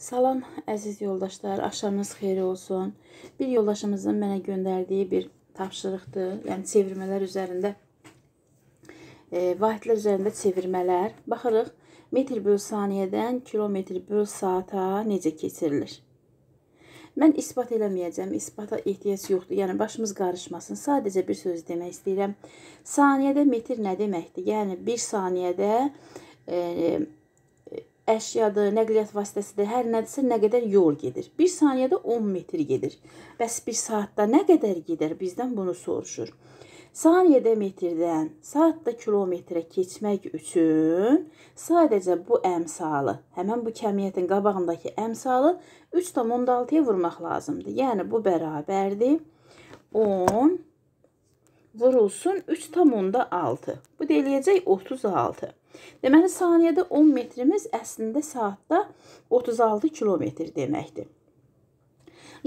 Salam əziz yoldaşlar, axşamınız xeyir olsun. Bir yoldaşımızın mənə göndərdiyi bir tapşırıqdır. Yəni çevirmələr üzərində e, vahidlər üzərində çevirmələr. Baxırıq metr böl saniyədən kilometr böl saata necə keçirilir. Mən isbat eləməyəcəm. İsbata ehtiyac yoxdur. Yəni başımız qarışmasın. Sadəcə bir söz demək istəyirəm. Saniyədə metr nə deməkdir? Yəni 1 saniyədə e, əşyadır, nəqliyyat vasitəsidir, hər nədirsə nə qədər yol gedir. 1 saniyədə 10 metr gedir. Bəs 1 saatda nə qədər gedər? Bizdən bunu soruşur. Saniyədə metrdən, saatda kilometrə keçmək üçün sadəcə bu əmsalı, həmin bu kəmiyyətin qabağındakı əmsalı 3.6-ya vurmaq lazımdır. Yəni bu bərabərdir 10 vurulsun 3.6. Bu da eləyəcək 36. Deməli, saniyədə 10 metrimiz əslində saatda 36 kilometr deməkdir.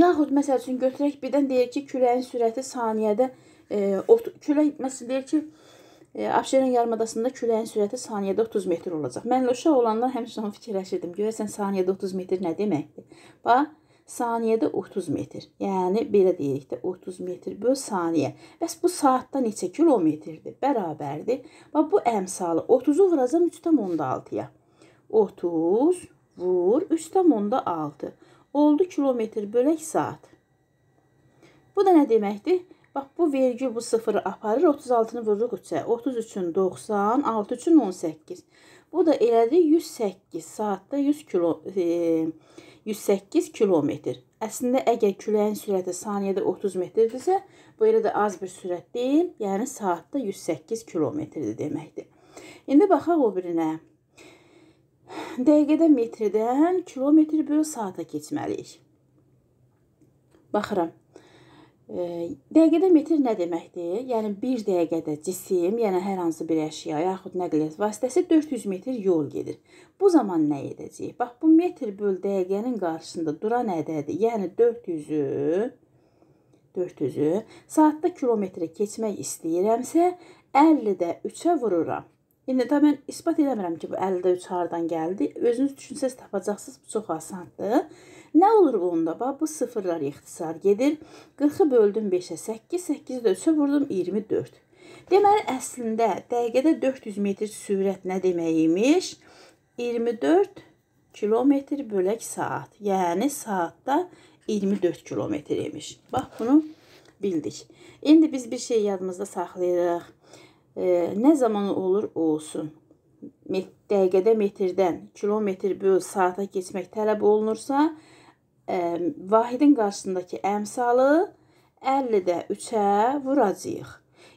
Yaxud, məsəl üçün, götürək, birdən deyir ki, küləyin sürəti saniyədə, e, külək, məsəl deyir ki, e, Abşeron yarımadasında küləyin sürəti saniyədə 30 metr olacaq. Mən uşaq olanlar həmişə onu fikirləşirdim. Görəsən, saniyədə 30 metr nə deməkdir? Bax, saniyədə 30 metr. Yəni belə deyirik də 30 metr böl saniyə. Bəs bu saatda neçə kilometrdir? Bərabərdir. Bax bu əmsalı 30-u vuracam 3.6-ya. 30 vur 3.6. Oldu kilometr bölək saat. Bu da nə deməkdir? Bax bu vergi bu sıfırı aparır, 36-nı vururuq 3-ə. 33-ün 90, 6-3-ün 18. Bu da elədi 108 saatda 100 kilo e, 108 kilometr. Əslində əgər küləyin sürəti saniyədə 30 metrdirsə, bu elə də az bir sürət deyil, yəni saatda 108 kilometrdir deməkdir. İndi baxaq o birinə. Dəqiqədə metrdən kilometr bölü saata keçməliyik. Baxıram. Dəqiqədə metr nə deməkdir? Yəni 1 dəqiqədə cisim, yəni hər hansı bir əşya yaxud nəqliyyat vasitəsi 400 metr yol gedir. Bu zaman nə edəcəyik? Bax bu metr böl dəqiqənin qarşısında duran ədədir. Yəni 400-ü 400-ü saatda kilometrə keçmək istəyirəmsə 50-də 3-ə vururam. İndi də mən isbat eləmirəm ki, bu 50-də 3 hardan gəldi. Özünüz düşünsəz tapacaqsınız. Bu çox asandır. Nə olur bu onda? Bax, bu sıfırlar ixtisar gedir. 40-ı böldüm 5-ə 8, 8-i də 3-ə vurdum 24. Deməli, əslində dəqiqədə 400 metr sürət nə demək imiş? 24 kilometr bölək saat. Yəni, saatda 24 kilometr imiş. Bax, bunu bildik. İndi biz bir şey yadımızda saxlayırıq. E, nə zaman olur olsun. Dəqiqədə metrdən kilometr böl saata keçmək tələb olunursa, vahidin qarşısındakı əmsalı 50-də 3-ə vuracağıq.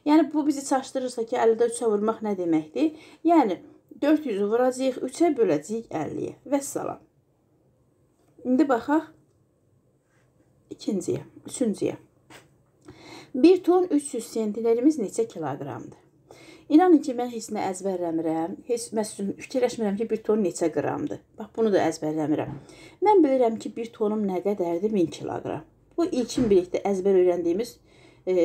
Yəni bu bizi çaşdırırsa ki, 50-də 3-ə vurmaq nə deməkdir? Yəni 400-ü vuracağıq, 3-ə böləcəyik 50-yə. Vəssalam. İndi baxaq ikinciyə, üçüncüyə. 1 ton 300 sentnerimiz neçə kiloqramdır? İnanın ki, mən heç nə əzbərləmirəm. Heç məsələn fikirləşmirəm ki, bir ton neçə qramdır. Bax bunu da əzbərləmirəm. Mən bilirəm ki, bir tonum nə qədərdir 1000 kiloqram. Bu ilkin bilikdə əzbər öyrəndiyimiz e,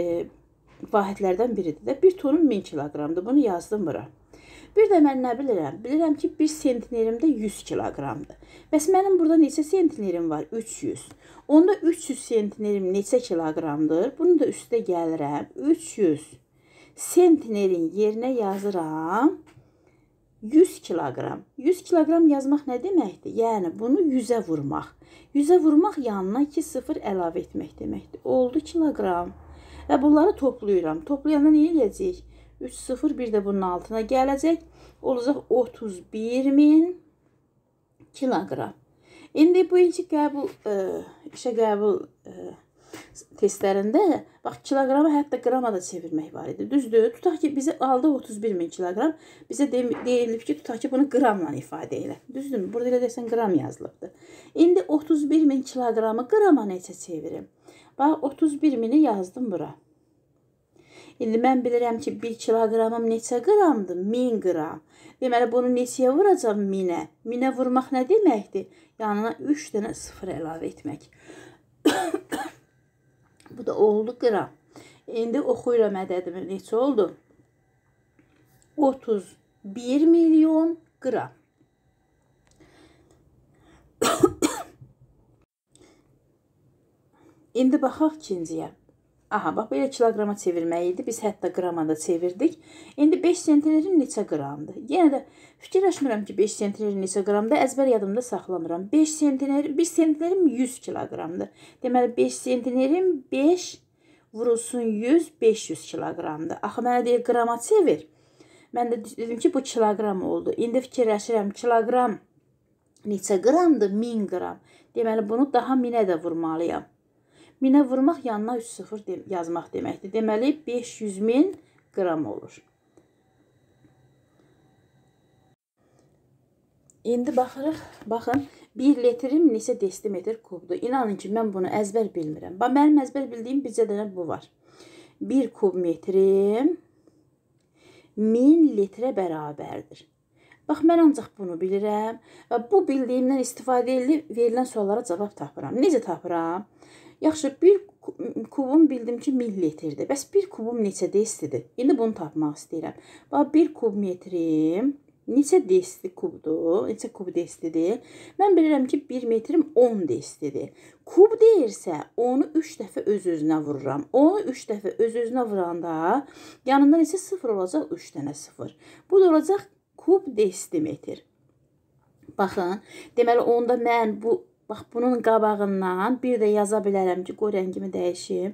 vahidlərdən biridir də. Bir tonum 1000 kiloqramdır. Bunu yazdım bura. Bir də mən nə bilirəm? Bilirəm ki, 1 sentnerimdə 100 kiloqramdır. Bəs mənim burada neçə sentnerim var? 300. Onda 300 sentnerim neçə kiloqramdır? Bunu da üstə gəlirəm. 300 sentinelin yerinə yazıram 100 kiloqram. 100 kiloqram yazmaq nə deməkdir? Yəni bunu 100-ə vurmaq. 100-ə vurmaq yanına 2 sıfır əlavə etmək deməkdir. Oldu kiloqram. Və bunları toplayıram. Toplayanda nə eləyəcəyik? 3 sıfır bir də bunun altına gələcək. Olacaq 31 min kiloqram. İndi bu ilki qəbul, ə, e, işə qəbul ə, e, testlərində bax kiloqramı hətta qrama da çevirmək var idi. Düzdür? Tutaq ki, bizə aldı 31 min kiloqram. Bizə deyilib ki, tutaq ki, bunu qramla ifadə elə. Düzdürmü? Burada elə desən qram yazılıbdı. İndi 31 min kiloqramı qrama neçə çevirim? Bax 31 mini yazdım bura. İndi mən bilirəm ki, 1 kiloqramım neçə qramdır? 1000 qram. Deməli bunu neçəyə vuracam 1000-ə? 1000-ə vurmaq nə deməkdir? Yanına 3 dənə sıfır əlavə etmək. Bu da oğullu qıram. İndi oxuyuram ədədimi. Neçə oldu? 31 milyon qram. İndi baxaq ikinciyə. Aha, bax belə kiloqrama çevirmək idi. Biz hətta qrama da çevirdik. İndi 5 sentnerın neçə qramdır? Yenə də fikirləşmirəm ki, 5 sentner neçə qramdır. Əzbər yadımda saxlamıram. 5 sentner, 1 sentnerim 100 kiloqramdır. Deməli 5 sentnerim 5 vurulsun 100 500 kiloqramdır. Axı mənə deyir qrama çevir. Mən də dedim ki, bu kiloqram oldu. İndi fikirləşirəm kiloqram neçə qramdır? 1000 qram. Deməli bunu daha 1000-ə də vurmalıyam. 1000-ə vurmaq yanına 3 sıfır de yazmaq deməkdir. Deməli 500 min qram olur. İndi baxırıq, baxın, 1 litrim neçə desimetr kubdur. İnanın ki, mən bunu əzbər bilmirəm. Bax, mənim əzbər bildiyim bircə dənə bu var. 1 kub metrim 1000 litrə bərabərdir. Bax, mən ancaq bunu bilirəm və bu bildiyimdən istifadə edilib verilən suallara cavab tapıram. Necə tapıram? Yaxşı, bir kubum bildim ki, milliyetrdir. Bəs bir kubum neçə destidir? İndi bunu tapmaq istəyirəm. Bax, bir kub metrim neçə desti kubdur? Neçə kub destidir? Mən bilirəm ki, 1 metrim 10 destidir. Kub deyirsə, onu 3 dəfə öz-özünə vururam. Onu 3 dəfə öz-özünə vuranda yanında neçə 0 olacaq? 3 dənə 0. Bu da olacaq kub desimetr. Baxın, deməli onda mən bu Bax, bunun qabağından bir də yaza bilərəm ki, qoy rəngimi dəyişim.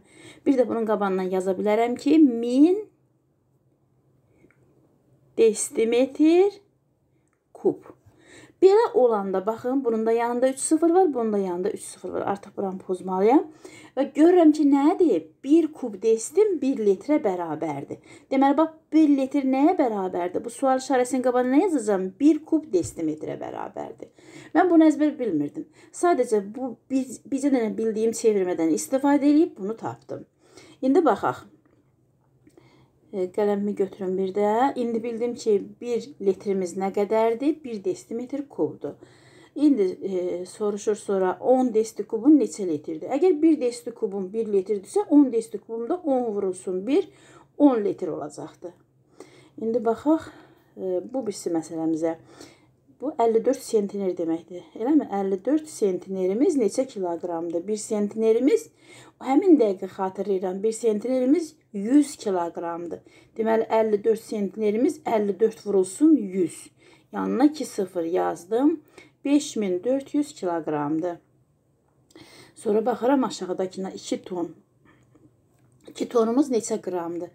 Bir də bunun qabağından yaza bilərəm ki, 1000 desimetr kub. Belə olanda baxın, bunun da yanında 3-0 var, bunun da yanında 3-0 var. Artıq buranı pozmalıyam. Və görürəm ki, nədir? 1 kub destin 1 litrə bərabərdir. Deməli, bax, 1 litr nəyə bərabərdir? Bu sual işarəsinin qabağına nə yazacağım? 1 kub desimetrə bərabərdir. Mən bunu əzbər bilmirdim. Sadəcə bu biz, bizə dənə bildiyim çevirmədən istifadə edib bunu tapdım. İndi baxaq. E, qələmimi götürün bir də. İndi bildim ki, 1 litrimiz nə qədərdir? 1 desimetr kubdur. İndi e, soruşur sonra 10 desti kubun neçə litrdir? Əgər 1 desti kubun 1 litrdirsə, 10 desti kubumda 10 vurulsun 1, 10 litr olacaqdı. İndi baxaq e, bu birisi məsələmizə. Bu 54 sentiner deməkdir. Eləmi? 54 sentinerimiz neçə kiloqramdır? 1 sentinerimiz həmin dəqiqə xatırlayıram. 1 sentinerimiz 100 kiloqramdır. Deməli 54 sentnerimiz 54 vurulsun 100. Yanına 2 sıfır yazdım. 5400 kiloqramdır. Sonra baxıram aşağıdakına 2 ton. 2 tonumuz neçə qramdır?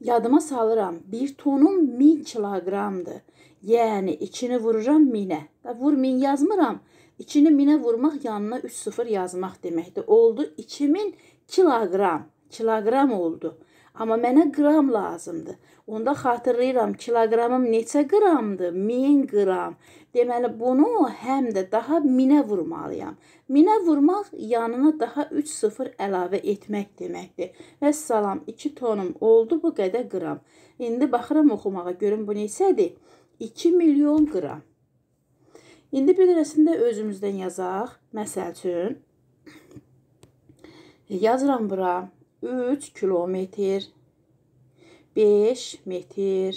Yadıma salıram 1 tonum 1000 kiloqramdır. Yəni 2-ni vururam 1000-ə. Vur 1000 yazmıram. 2-ni 1000-ə vurmaq yanına 3 sıfır yazmaq deməkdir. Oldu 2000 kiloqram. Kiloqram oldu. Amma mənə qram lazımdır. Onda xatırlayıram, kiloqramım neçə qramdır? 1000 qram. Deməli bunu həm də daha 1000-ə vurmalıyam. 1000-ə vurmaq yanına daha 3 sıfır əlavə etmək deməkdir. Vəssalam, 2 tonum oldu bu qədər qram. İndi baxıram oxumağa, görüm bu neçədir? 2 milyon qram. İndi bir dərəsində özümüzdən yazaq. Məsəl üçün yazıram bura 3 kilometr, 5 metr,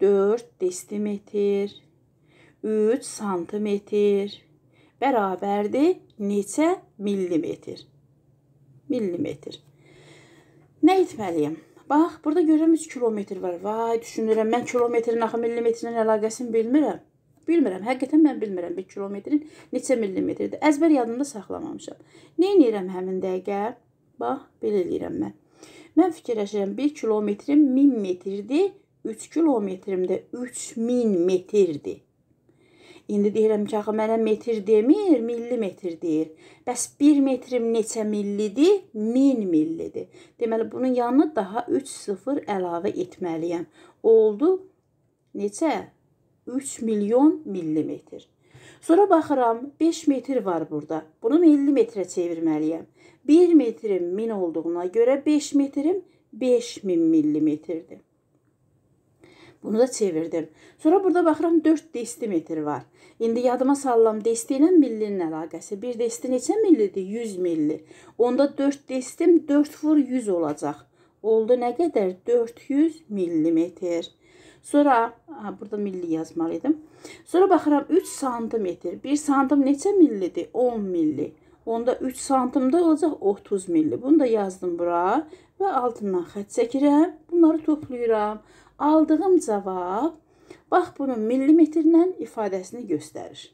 4 desimetr, 3 santimetr bərabərdir neçə millimetr? Millimetr. Nə etməliyim? Bax, burada görürəm 3 kilometr var. Vay, düşünürəm, mən kilometrin axı millimetrin əlaqəsini bilmirəm. Bilmirəm, həqiqətən mən bilmirəm 1 kilometrin neçə millimetrdir. Əzbər yadımda saxlamamışam. Nə edirəm həmin dəqiqə? Bax, belə eləyirəm mən. Mən fikirləşirəm, 1 kilometrim 1000 metrdir, 3 kilometrimdə 3000 metrdir. İndi deyirəm ki, axı mənə metr demir, millimetr deyir. Bəs 1 metrim neçə millidir? 1000 millidir. Deməli, bunun yanına daha 3 sıfır əlavə etməliyəm. Oldu neçə? 3 milyon millimetr. Sonra baxıram, 5 metr var burada. Bunu millimetrə çevirməliyəm. 1 metrim 1000 olduğuna görə 5 metrim 5000 millimetrdir. Bunu da çevirdim. Sonra burada baxıram 4 desimetr var. İndi yadıma sallam desti ilə millinin əlaqəsi. 1 desti neçə millidir? 100 milli. Onda 4 destim 4 vur 100 olacaq. Oldu nə qədər? 400 millimetr. Sonra ha, burada milli yazmalıydım. Sonra baxıram 3 santimetr. 1 santim neçə millidir? 10 milli. Onda 3 santimdə olacaq 30 milli. Bunu da yazdım bura və altından xət çəkirəm. Bunları toplayıram. Aldığım cavab, bax bunun millimetrlə ifadəsini göstərir.